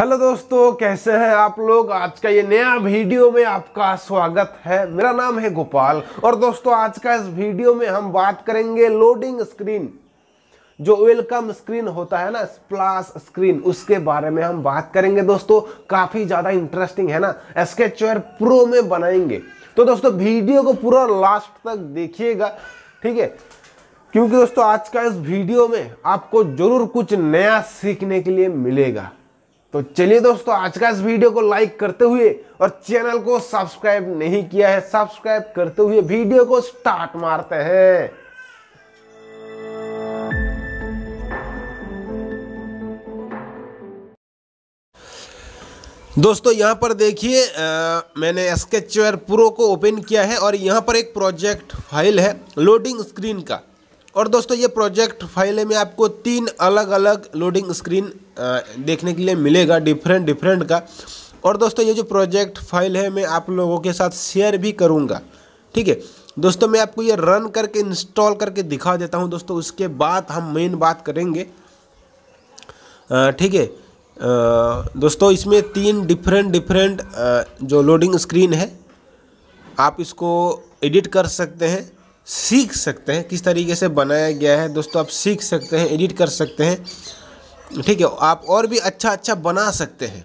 hello दोस्तों कैसे हैं आप लोग आज का ये नया वीडियो में आपका स्वागत है मेरा नाम है गोपाल और दोस्तों आज का इस वीडियो में हम बात करेंगे लोडिंग स्क्रीन जो वेलकम स्क्रीन होता है ना स्प्लास स्क्रीन उसके बारे में हम बात करेंगे दोस्तों काफ़ी ज़्यादा इंटरेस्टिंग है ना स्केचर प्रो में बनाएंगे तो दोस्तों वीडियो को पूरा लास्ट तक देखिएगा ठीक है क्योंकि दोस्तों आज का इस वीडियो में आपको जरूर कुछ नया सीखने के लिए मिलेगा तो चलिए दोस्तों आज का इस वीडियो को लाइक करते हुए और चैनल को सब्सक्राइब नहीं किया है सब्सक्राइब करते हुए वीडियो को स्टार्ट मारते हैं दोस्तों यहां पर देखिए मैंने स्केचवेयर प्रो को ओपन किया है और यहां पर एक प्रोजेक्ट फाइल है लोडिंग स्क्रीन का और दोस्तों ये प्रोजेक्ट फाइल में आपको तीन अलग अलग लोडिंग स्क्रीन देखने के लिए मिलेगा डिफरेंट डिफरेंट का और दोस्तों ये जो प्रोजेक्ट फाइल है मैं आप लोगों के साथ शेयर भी करूँगा ठीक है दोस्तों मैं आपको ये रन करके इंस्टॉल करके दिखा देता हूँ दोस्तों उसके बाद हम मेन बात करेंगे ठीक है दोस्तों इसमें तीन डिफरेंट डिफरेंट जो लोडिंग स्क्रीन है आप इसको एडिट कर सकते हैं सीख सकते हैं किस तरीके से बनाया गया है दोस्तों आप सीख सकते हैं एडिट कर सकते हैं ठीक है आप और भी अच्छा अच्छा बना सकते हैं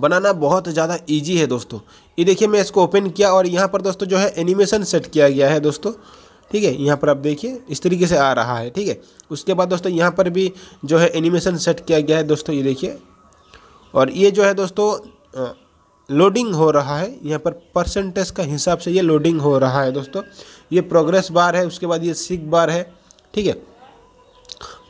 बनाना बहुत ज़्यादा इजी है दोस्तों ये देखिए मैं इसको ओपन किया और यहाँ पर दोस्तों जो है एनिमेशन सेट किया गया है दोस्तों ठीक है यहाँ पर आप देखिए इस तरीके से आ रहा है ठीक है उसके बाद दोस्तों यहाँ पर भी जो है एनिमेशन सेट किया गया है दोस्तों ये देखिए और ये जो है दोस्तों लोडिंग हो रहा है यहाँ पर परसेंटेज का हिसाब से ये लोडिंग हो रहा है दोस्तों ये प्रोग्रेस बार है उसके बाद ये सिक बार है ठीक है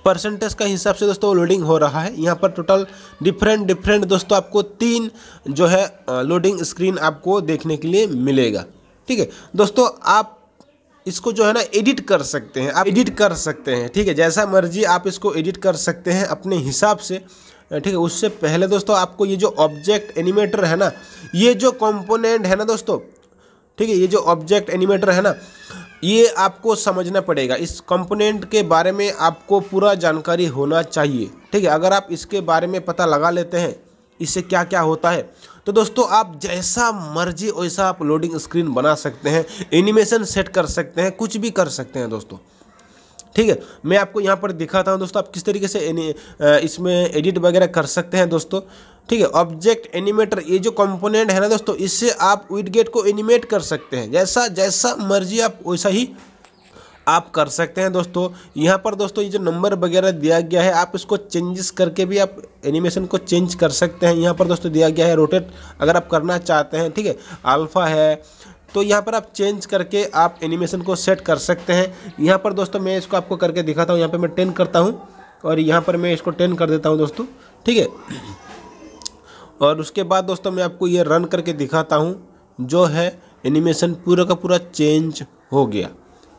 परसेंटेज का हिसाब से दोस्तों लोडिंग हो रहा है यहाँ पर टोटल डिफरेंट डिफरेंट दोस्तों आपको तीन जो है लोडिंग स्क्रीन आपको देखने के लिए मिलेगा ठीक है दोस्तों आप इसको जो है ना एडिट कर सकते हैं आप एडिट कर सकते हैं ठीक है जैसा मर्जी आप इसको एडिट कर सकते हैं अपने हिसाब से ठीक है उससे पहले दोस्तों आपको ये जो ऑब्जेक्ट एनिमेटर है ना ये जो कंपोनेंट है ना दोस्तों ठीक है ये जो ऑब्जेक्ट एनिमेटर है ना ये आपको समझना पड़ेगा इस कंपोनेंट के बारे में आपको पूरा जानकारी होना चाहिए ठीक है अगर आप इसके बारे में पता लगा लेते हैं इससे क्या क्या होता है तो दोस्तों आप जैसा मर्जी वैसा आप लोडिंग स्क्रीन बना सकते हैं एनिमेशन सेट कर सकते हैं कुछ भी कर सकते हैं दोस्तों ठीक है मैं आपको यहाँ पर दिखाता हूँ दोस्तों आप किस तरीके से इसमें एडिट वगैरह कर सकते हैं दोस्तों ठीक है ऑब्जेक्ट एनिमेटर ये जो कंपोनेंट है ना दोस्तों इससे आप विडगेट को एनिमेट कर सकते हैं जैसा जैसा मर्जी आप वैसा ही आप कर सकते हैं दोस्तों यहाँ पर दोस्तों ये जो नंबर वगैरह दिया गया है आप इसको चेंजेस करके भी आप एनिमेशन को चेंज कर सकते हैं यहाँ पर दोस्तों दिया गया है रोटेट अगर आप करना चाहते हैं ठीक है अल्फ़ा है तो यहाँ पर आप चेंज करके आप एनिमेशन को सेट कर सकते हैं यहाँ पर दोस्तों मैं इसको आपको करके दिखाता हूँ यहाँ पर मैं टेन करता हूँ और यहाँ पर मैं इसको टेन कर देता हूँ दोस्तों ठीक है और उसके बाद दोस्तों मैं आपको ये रन करके दिखाता हूँ जो है एनिमेशन पूरा का पूरा चेंज हो गया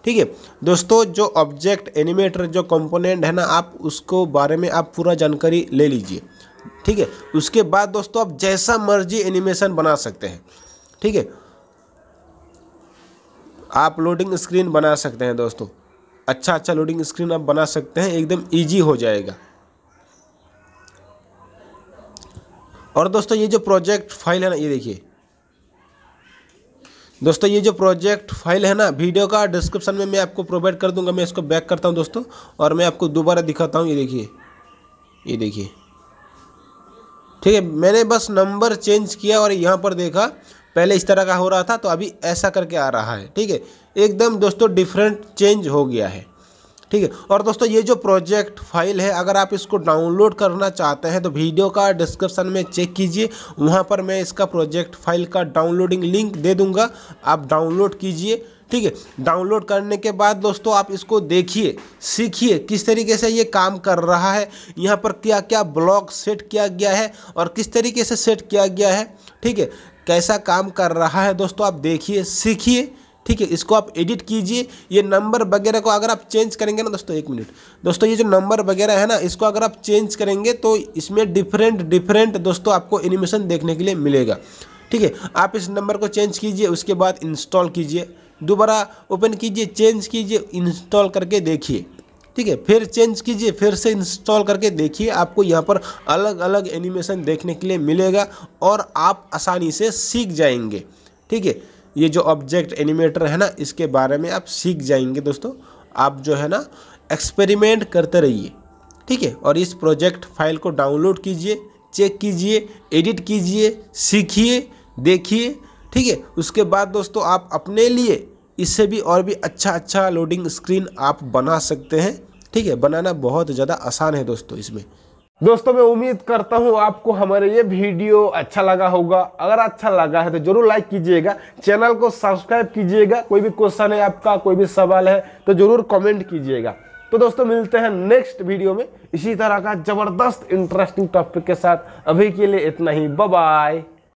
ठीक है दोस्तों जो ऑब्जेक्ट एनिमेटर जो कंपोनेंट है ना आप उसको बारे में आप पूरा जानकारी ले लीजिए ठीक है उसके बाद दोस्तों आप जैसा मर्जी एनिमेशन बना सकते हैं ठीक है आप लोडिंग स्क्रीन बना सकते हैं दोस्तों अच्छा अच्छा लोडिंग स्क्रीन आप बना सकते हैं एकदम ईजी हो जाएगा और दोस्तों ये जो प्रोजेक्ट फाइल है ना ये देखिए दोस्तों ये जो प्रोजेक्ट फाइल है ना वीडियो का डिस्क्रिप्शन में मैं आपको प्रोवाइड कर दूंगा मैं इसको बैक करता हूँ दोस्तों और मैं आपको दोबारा दिखाता हूँ ये देखिए ये देखिए ठीक है मैंने बस नंबर चेंज किया और यहाँ पर देखा पहले इस तरह का हो रहा था तो अभी ऐसा करके आ रहा है ठीक है एकदम दोस्तों डिफरेंट चेंज हो गया है ठीक है और दोस्तों ये जो प्रोजेक्ट फाइल है अगर आप इसको डाउनलोड करना चाहते हैं तो वीडियो का डिस्क्रिप्शन में चेक कीजिए वहाँ पर मैं इसका प्रोजेक्ट फाइल का डाउनलोडिंग लिंक दे दूँगा आप डाउनलोड कीजिए ठीक है डाउनलोड करने के बाद दोस्तों आप इसको देखिए सीखिए किस तरीके से ये काम कर रहा है यहाँ पर क्या क्या ब्लॉक सेट किया गया है और किस तरीके से सेट किया गया है ठीक है कैसा काम कर रहा है दोस्तों आप देखिए सीखिए ठीक है इसको आप एडिट कीजिए ये नंबर वगैरह को अगर आप चेंज करेंगे ना दोस्तों एक मिनट दोस्तों ये जो नंबर वगैरह है ना इसको अगर आप चेंज करेंगे तो इसमें डिफरेंट डिफरेंट दोस्तों आपको एनिमेशन देखने के लिए मिलेगा ठीक है आप इस नंबर को चेंज कीजिए उसके बाद इंस्टॉल कीजिए दोबारा ओपन कीजिए चेंज कीजिए इंस्टॉल करके देखिए ठीक है फिर चेंज कीजिए फिर से इंस्टॉल करके देखिए आपको यहाँ पर अलग अलग एनिमेशन देखने के लिए मिलेगा और आप आसानी से सीख जाएंगे ठीक है ये जो ऑब्जेक्ट एनिमेटर है ना इसके बारे में आप सीख जाएंगे दोस्तों आप जो है ना एक्सपेरिमेंट करते रहिए ठीक है और इस प्रोजेक्ट फाइल को डाउनलोड कीजिए चेक कीजिए एडिट कीजिए सीखिए देखिए ठीक है उसके बाद दोस्तों आप अपने लिए इससे भी और भी अच्छा अच्छा लोडिंग स्क्रीन आप बना सकते हैं ठीक है बनाना बहुत ज़्यादा आसान है दोस्तों इसमें दोस्तों मैं उम्मीद करता हूँ आपको हमारे ये वीडियो अच्छा लगा होगा अगर अच्छा लगा है तो जरूर लाइक कीजिएगा चैनल को सब्सक्राइब कीजिएगा कोई भी क्वेश्चन है आपका कोई भी सवाल है तो जरूर कमेंट कीजिएगा तो दोस्तों मिलते हैं नेक्स्ट वीडियो में इसी तरह का जबरदस्त इंटरेस्टिंग टॉपिक के साथ अभी के लिए इतना ही बाय